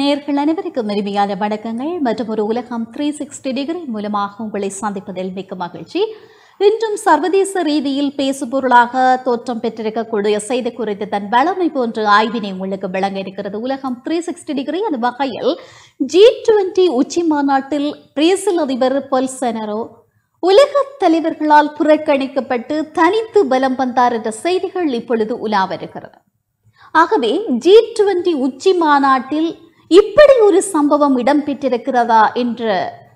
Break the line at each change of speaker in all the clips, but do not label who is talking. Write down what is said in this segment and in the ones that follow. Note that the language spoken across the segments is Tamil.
நேர்கள் அனைவருக்கும் இனிமையான வணக்கங்கள் மற்றும் ஒரு உலகம் த்ரீ சிக்ஸ்டி டிகிரி மூலமாக உங்களை சந்திப்பதில் மிக்க மகிழ்ச்சி இன்றும் சர்வதேச ரீதியில் பேசுபொருளாக தோற்றம் பெற்றிருக்கக்கூடிய செய்தி குறித்து தன் வளமை போன்ற ஆய்வினை உங்களுக்கு வழங்க இருக்கிறது உலகம் த்ரீ சிக்ஸ்டி டிகிரி அந்த வகையில் ஜி டுவெண்டி உச்சி மாநாட்டில் பிரேசில் அதிபர் பொல்சனரோ உலக தலைவர்களால் புறக்கணிக்கப்பட்டு தனித்து பலம் வந்தார் என்ற செய்திகள் இப்பொழுது உலாவிருக்கிறது ஆகவே ஜி டுவெண்டி உச்சி மாநாட்டில் இப்படி ஒரு சம்பவம் இடம்பெற்றிருக்கிறதா என்ற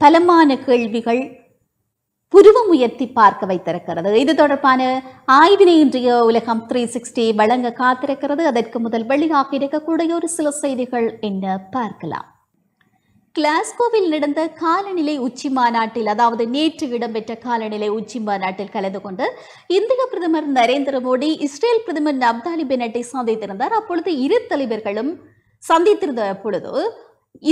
பலமான கேள்விகள் புருவ முயற்சி பார்க்க வைத்திருக்கிறது இது தொடர்பான ஆய்வினை இன்றைய உலகம் த்ரீ சிக்ஸ்டி வழங்க காத்திருக்கிறது அதற்கு முதல் வெளியாக இருக்கக்கூடிய ஒரு சில செய்திகள் என்ன பார்க்கலாம் கிளாஸ்கோவில் நடந்த காலநிலை உச்சி மாநாட்டில் அதாவது நேற்று இடம்பெற்ற காலநிலை உச்சி மாநாட்டில் கலந்து கொண்டு இந்திய பிரதமர் நரேந்திர மோடி இஸ்ரேல் பிரதமர் நப்தாலி பெனட்டை சந்தித்திருந்தார் அப்பொழுது இரு தலைவர்களும் சந்தித்திருந்த பொழுது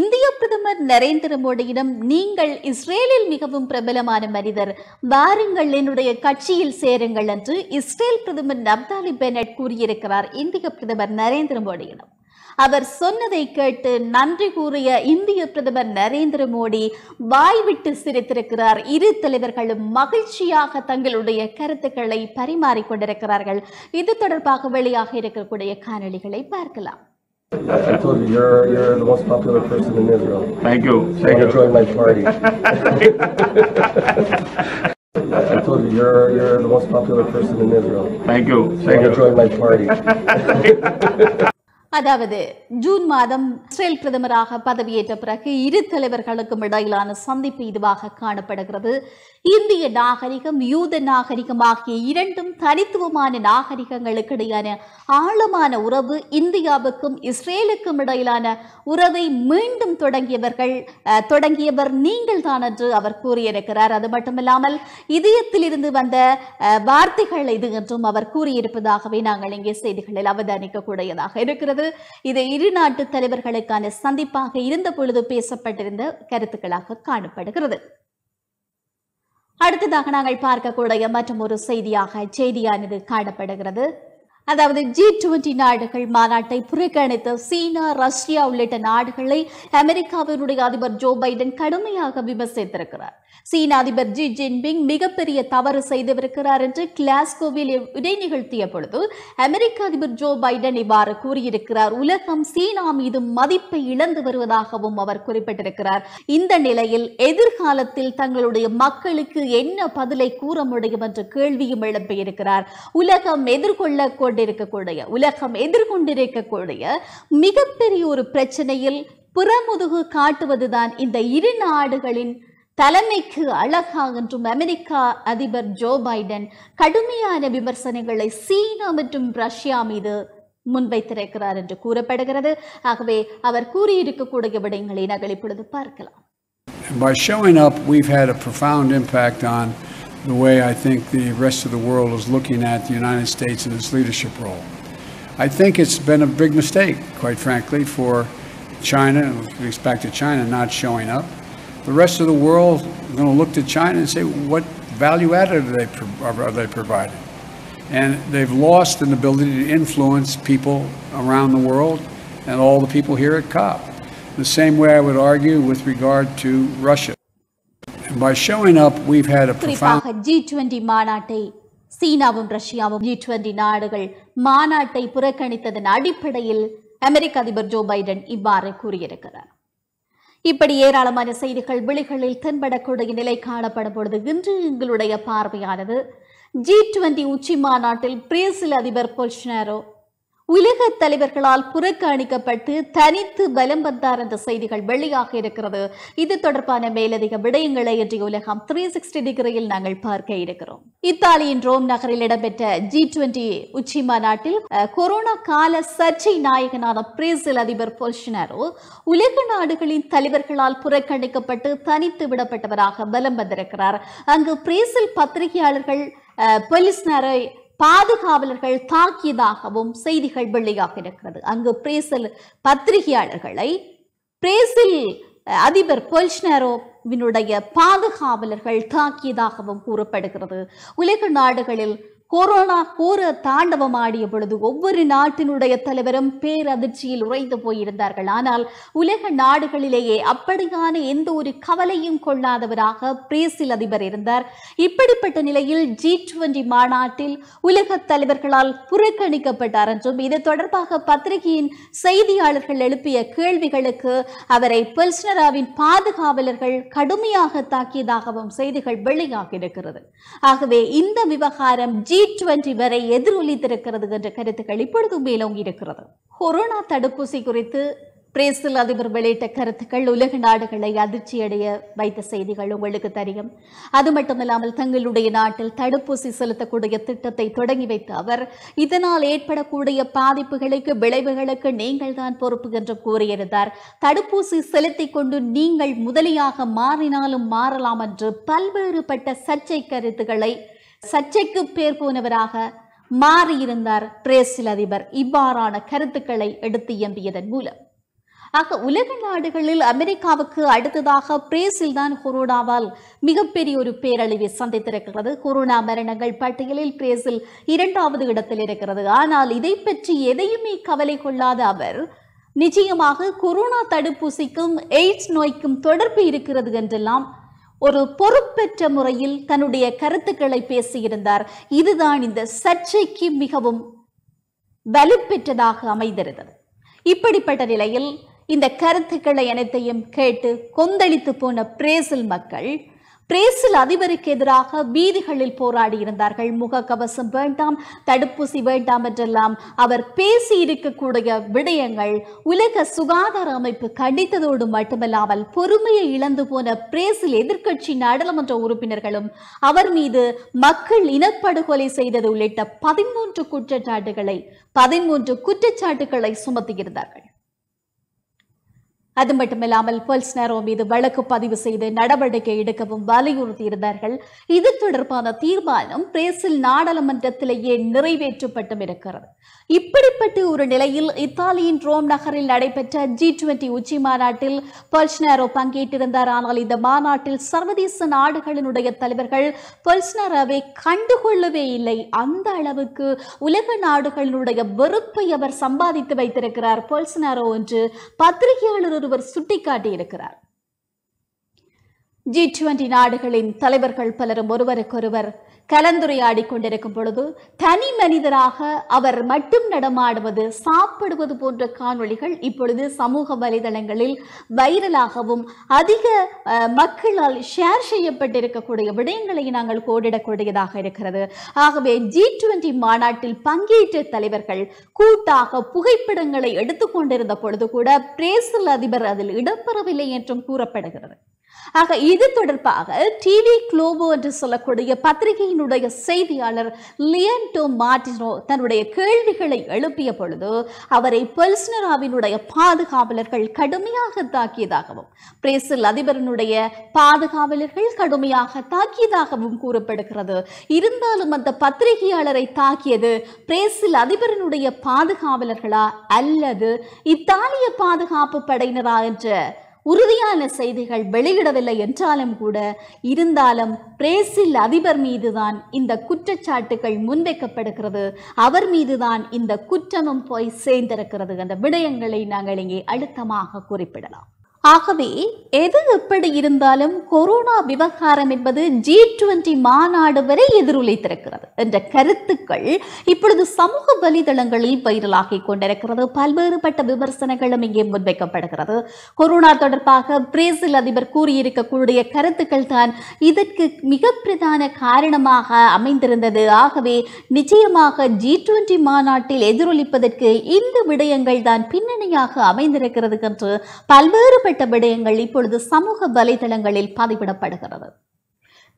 இந்திய பிரதமர் நரேந்திர மோடியிடம் நீங்கள் இஸ்ரேலில் மிகவும் பிரபலமான மனிதர் வாருங்கள் என்னுடைய கட்சியில் சேருங்கள் என்று இஸ்ரேல் பிரதமர் நப்தாலி பெனட் கூறியிருக்கிறார் இந்திய பிரதமர் நரேந்திர மோடியிடம் அவர் சொன்னதை கேட்டு நன்றி கூறிய இந்திய பிரதமர் நரேந்திர மோடி வாய்விட்டு சிரித்திருக்கிறார் இரு தலைவர்களும் மகிழ்ச்சியாக தங்களுடைய கருத்துக்களை பரிமாறிக்கொண்டிருக்கிறார்கள் இது தொடர்பாக வெளியாக இருக்கக்கூடிய காணொலிகளை பார்க்கலாம் I told you, you're, you're the most popular person in Israel. Thank you. So Thank you. Join my party. I told you, you're, you're the most popular person in Israel. Thank you. Thank you. Join my party. அதாவது ஜூன் மாதம் இஸ்ரேல் பிரதமராக பதவியேற்ற பிறகு இரு தலைவர்களுக்கும் இடையிலான சந்திப்பு இதுவாக காணப்படுகிறது இந்திய நாகரிகம் யூத நாகரிகம் ஆகிய இரண்டும் தனித்துவமான நாகரிகங்களுக்கு இடையான ஆழமான உறவு இந்தியாவுக்கும் இஸ்ரேலுக்கும் இடையிலான உறவை மீண்டும் தொடங்கியவர்கள் தொடங்கியவர் நீங்கள் தான் என்று அவர் கூறியிருக்கிறார் அது மட்டுமில்லாமல் இருந்து வந்த வார்த்தைகள் இது என்றும் அவர் கூறியிருப்பதாகவே நாங்கள் இங்கே செய்திகளில் அவதானிக்கக்கூடியதாக இருக்கிறது இது இரு நாட்டு தலைவர்களுக்கான சந்திப்பாக இருந்த பொழுது பேசப்பட்டிருந்த கருத்துக்களாக காணப்படுகிறது அடுத்ததாக நாங்கள் பார்க்கக்கூடிய மற்றும் ஒரு செய்தியாக செய்தியானது காணப்படுகிறது அதாவது ஜி டுவெண்டி நாடுகள் மாநாட்டை புறக்கணித்த சீனா ரஷ்யா உள்ளிட்ட நாடுகளை அமெரிக்காவினுடைய அதிபர் ஜோ பைடன் கடுமையாக விமர்சித்திருக்கிறார் சீன அதிபர் ஜி ஜின்பிங் மிகப்பெரிய தவறு செய்திருக்கிறார் என்று கிளாஸ்கோவில் இடை நிகழ்த்திய பொழுது அமெரிக்க அதிபர் ஜோ பைடன் இவ்வாறு கூறியிருக்கிறார் உலகம் சீனா மீது மதிப்பை இழந்து வருவதாகவும் அவர் குறிப்பிட்டிருக்கிறார் இந்த நிலையில் எதிர்காலத்தில் தங்களுடைய மக்களுக்கு என்ன பதிலை கூற முடியும் என்ற கேள்வியும் எழுப்பியிருக்கிறார் உலகம் எதிர்கொள்ளக்கூடிய கொண்டிருக்கக்கூடிய உலகம் எதிர்கொண்டிருக்கக்கூடிய மிகப்பெரிய ஒரு பிரச்சனையில் புறமுதுகு காட்டுவதுதான் இந்த இரு நாடுகளின் தலைமைக்கு அழகா என்றும் அமெரிக்கா அதிபர் ஜோ பைடன் கடுமையான விமர்சனங்களை சீனா மற்றும் ரஷ்யா மீது முன்வைத்திருக்கிறார் என்று கூறப்படுகிறது ஆகவே அவர் கூறியிருக்கக்கூடிய விடயங்களை நாங்கள் இப்பொழுது பார்க்கலாம் By showing up, we've had a profound impact on the way I think the rest of the world is looking at the United States and its leadership role. I think it's been a big mistake, quite frankly, for China, with respect to China, not showing up. The rest of the world is going to look to China and say, what value added are they, are they providing? And they've lost an ability to influence people around the world and all the people here at COP. The same way I would argue with regard to Russia. By showing up, we've had a profound... G twenty மாநாட்டை சீனாவும் ரஷ்யாவும் ஜி டுவெண்டி நாடுகள் மாநாட்டை புறக்கணித்ததன் அடிப்படையில் அமெரிக்க அதிபர் ஜோ பைடன் இவ்வாறு கூறியிருக்கிறார் இப்படி ஏராளமான செய்திகள் விழிகளில் தென்படக்கூடிய நிலை காணப்படும் பொழுது இன்று எங்களுடைய பார்வையானது ஜி டுவெண்டி உச்சி மாநாட்டில் பிரேசில் அதிபர் பொல்ஷனாரோ உலக தலைவர்களால் புறக்கணிக்கப்பட்டு தனித்து பலம் வந்தார் என்ற செய்திகள் வெளியாக இருக்கிறது இது தொடர்பான மேலதிக விடயங்களை இன்றைய உலகம் த்ரீ சிக்ஸ்டி டிகிரியில் நாங்கள் பார்க்க இருக்கிறோம் இத்தாலியின் ரோம் நகரில் இடம்பெற்ற ஜி டுவெண்டி உச்சி மாநாட்டில் கொரோனா கால சர்ச்சை நாயகனான பிரேசில் அதிபர் பொல்ஷனாரோ உலக நாடுகளின் தலைவர்களால் புறக்கணிக்கப்பட்டு தனித்து விடப்பட்டவராக பலம் வந்திருக்கிறார் அங்கு பிரேசில் பத்திரிகையாளர்கள் பொலிஸ்னரை பாதுகாவலர்கள் தாக்கியதாகவும் செய்திகள் வெளியாக இருக்கிறது அங்கு பிரேசில் பத்திரிகையாளர்களை பிரேசில் அதிபர் பொல்ஷ்னரோவினுடைய பாதுகாவலர்கள் தாக்கியதாகவும் கூறப்படுகிறது உலக நாடுகளில் கொரோனா கூற தாண்டவம் ஆடிய பொழுது ஒவ்வொரு நாட்டினுடைய தலைவரும் பேரதிர்ச்சியில் உறைந்து போயிருந்தார்கள் ஆனால் உலக நாடுகளிலேயே அப்படியான எந்த ஒரு கவலையும் கொள்ளாதவராக பிரேசில் அதிபர் இருந்தார் இப்படிப்பட்ட நிலையில் ஜி டுவெண்டி மாநாட்டில் உலக தலைவர்களால் புறக்கணிக்கப்பட்டார் என்றும் இது தொடர்பாக பத்திரிகையின் செய்தியாளர்கள் எழுப்பிய கேள்விகளுக்கு அவரை பெல்ஸ்னராவின் பாதுகாவலர்கள் கடுமையாக தாக்கியதாகவும் செய்திகள் வெளியாகியிருக்கிறது ஆகவே இந்த விவகாரம் ஜி டுவெண்டி வரை எதிரொலித்திருக்கிறது என்ற கருத்துக்கள் இப்பொழுது மேலோங்கி இருக்கிறது கொரோனா தடுப்பூசி குறித்து பிரேசில் அதிபர் வெளியிட்ட கருத்துக்கள் உலக நாடுகளை அதிர்ச்சியடைய வைத்த செய்திகள் உங்களுக்கு தெரியும் அது மட்டுமில்லாமல் தங்களுடைய நாட்டில் தடுப்பூசி செலுத்தக்கூடிய திட்டத்தை தொடங்கி வைத்த அவர் இதனால் ஏற்படக்கூடிய பாதிப்புகளுக்கு விளைவுகளுக்கு நீங்கள் தான் பொறுப்பு என்று கூறியிருந்தார் தடுப்பூசி செலுத்திக் கொண்டு நீங்கள் முதலியாக மாறினாலும் மாறலாம் என்று பல்வேறுபட்ட சர்ச்சை கருத்துக்களை சர்ச்சைக்கு பேர் போனவராக மாறியிருந்தார் பிரேசில் அதிபர் இவ்வாறான கருத்துக்களை எடுத்து இயம்பியதன் மூலம் ஆக உலக நாடுகளில் அமெரிக்காவுக்கு அடுத்ததாக பிரேசில் தான் கொரோனாவால் மிகப்பெரிய ஒரு பேரழிவை சந்தித்திருக்கிறது கொரோனா மரணங்கள் பட்டியலில் பிரேசில் இரண்டாவது இடத்தில் இருக்கிறது ஆனால் இதை பற்றி எதையுமே கவலை கொள்ளாத அவர் நிச்சயமாக கொரோனா தடுப்பூசிக்கும் எய்ட்ஸ் நோய்க்கும் தொடர்பு இருக்கிறது என்றெல்லாம் ஒரு பொறுப்பெற்ற முறையில் தன்னுடைய கருத்துக்களை பேசியிருந்தார் இதுதான் இந்த சர்ச்சைக்கு மிகவும் வலுப்பெற்றதாக அமைந்திருந்தது இப்படிப்பட்ட நிலையில் இந்த கருத்துக்களை அனைத்தையும் கேட்டு கொந்தளித்து போன பிரேசில் மக்கள் பிரேசில் அதிபருக்கு எதிராக வீதிகளில் போராடி இருந்தார்கள் முக கவசம் வேண்டாம் தடுப்பூசி வேண்டாம் என்றெல்லாம் அவர் பேசி இருக்கக்கூடிய விடயங்கள் உலக சுகாதார அமைப்பு கண்டித்ததோடு மட்டுமல்லாமல் பொறுமையை இழந்து போன பிரேசில் எதிர்க்கட்சி நாடாளுமன்ற உறுப்பினர்களும் அவர் மீது மக்கள் இனப்படுகொலை செய்தது உள்ளிட்ட பதிமூன்று குற்றச்சாட்டுகளை பதிமூன்று குற்றச்சாட்டுகளை சுமத்துகிறார்கள் அது மட்டுமில்லாமல் நேரோ மீது வழக்கு பதிவு செய்து நடவடிக்கை எடுக்கவும் வலியுறுத்தியிருந்தார்கள் இது தொடர்பான தீர்மானம் பிரேசில் நாடாளுமன்றத்திலேயே நிறைவேற்றப்பட்டும் இருக்கிறது இப்படிப்பட்ட ஒரு நிலையில் இத்தாலியின் ரோம் நகரில் நடைபெற்ற ஜி டுவெண்டி உச்சி மாநாட்டில் நேரோ பங்கேற்றிருந்தார் ஆனால் இந்த மாநாட்டில் சர்வதேச நாடுகளினுடைய தலைவர்கள் நேரோவை கண்டுகொள்ளவே இல்லை அந்த அளவுக்கு உலக நாடுகளினுடைய வெறுப்பை அவர் சம்பாதித்து வைத்திருக்கிறார் நேரோ என்று பத்திரிகையாளர் ஒருவர் சுட்டிக்காட்டி இருக்கிறார் ஜி டுவெண்டி நாடுகளின் தலைவர்கள் பலரும் ஒருவருக்கொருவர் கலந்துரையாடி கொண்டிருக்கும் பொழுது தனி மனிதராக அவர் மட்டும் நடமாடுவது சாப்பிடுவது போன்ற காணொளிகள் இப்பொழுது சமூக வலைதளங்களில் வைரலாகவும் அதிக மக்களால் ஷேர் செய்யப்பட்டிருக்கக்கூடிய விடயங்களை நாங்கள் கோடிடக்கூடியதாக இருக்கிறது ஆகவே ஜி டுவெண்டி மாநாட்டில் பங்கேற்ற தலைவர்கள் கூட்டாக புகைப்படங்களை எடுத்துக்கொண்டிருந்த பொழுது கூட பிரேசில் அதிபர் அதில் இடம்பெறவில்லை என்றும் கூறப்படுகிறது ஆக இது தொடர்பாக டிவி குளோபோ என்று சொல்லக்கூடிய பத்திரிகையினுடைய செய்தியாளர் லியன்டோ மார்டினோ தன்னுடைய கேள்விகளை எழுப்பிய பொழுது அவரை பெல்ஸ்னராவினுடைய பாதுகாவலர்கள் கடுமையாக தாக்கியதாகவும் பிரேசில் அதிபரனுடைய பாதுகாவலர்கள் கடுமையாக தாக்கியதாகவும் கூறப்படுகிறது இருந்தாலும் அந்த பத்திரிகையாளரை தாக்கியது பிரேசில் அதிபரனுடைய பாதுகாவலர்களா அல்லது இத்தாலிய பாதுகாப்பு படையினரா என்ற உறுதியான செய்திகள் வெளியிடவில்லை என்றாலும் கூட இருந்தாலும் பிரேசில் அதிபர் மீதுதான் இந்த குற்றச்சாட்டுகள் முன்வைக்கப்படுகிறது அவர் மீதுதான் இந்த குற்றமும் போய் சேர்ந்திருக்கிறது அந்த விடயங்களை நாங்கள் இங்கே அழுத்தமாக குறிப்பிடலாம் ஆகவே எது எப்படி இருந்தாலும் கொரோனா விவகாரம் என்பது ஜி டுவெண்டி மாநாடு வரை எதிரொலித்திருக்கிறது என்ற கருத்துக்கள் இப்பொழுது சமூக வலைதளங்களில் வைரலாகி கொண்டிருக்கிறது பல்வேறுபட்ட விமர்சனங்களும் இங்கே முன்வைக்கப்படுகிறது கொரோனா தொடர்பாக பிரேசில் அதிபர் கூறியிருக்கக்கூடிய கருத்துக்கள் தான் இதற்கு மிக பிரதான காரணமாக அமைந்திருந்தது ஆகவே நிச்சயமாக ஜி டுவெண்டி மாநாட்டில் எதிரொலிப்பதற்கு இந்த விடயங்கள் தான் பின்னணியாக அமைந்திருக்கிறது என்று பல்வேறு மேற்பட்ட விடயங்கள் இப்பொழுது சமூக வலைதளங்களில் பதிவிடப்படுகிறது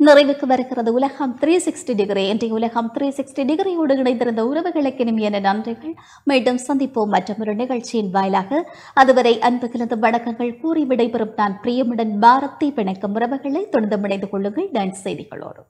நிறைவுக்கு வருகிறது உலகம் த்ரீ சிக்ஸ்டி டிகிரி இன்றைய உலகம் த்ரீ சிக்ஸ்டி டிகிரியோடு இணைந்திருந்த உறவுகளுக்கு இனிமே என நன்றிகள் மீண்டும் சந்திப்போம் மற்றும் ஒரு நிகழ்ச்சியின் வாயிலாக அதுவரை அன்புகளது வணக்கங்கள் கூறி விடைபெறும் நான் பிரியமுடன் பாரதி பிணைக்கும் உறவுகளை தொடர்ந்து இணைந்து கொள்ளுங்கள் நான் செய்திகளோடு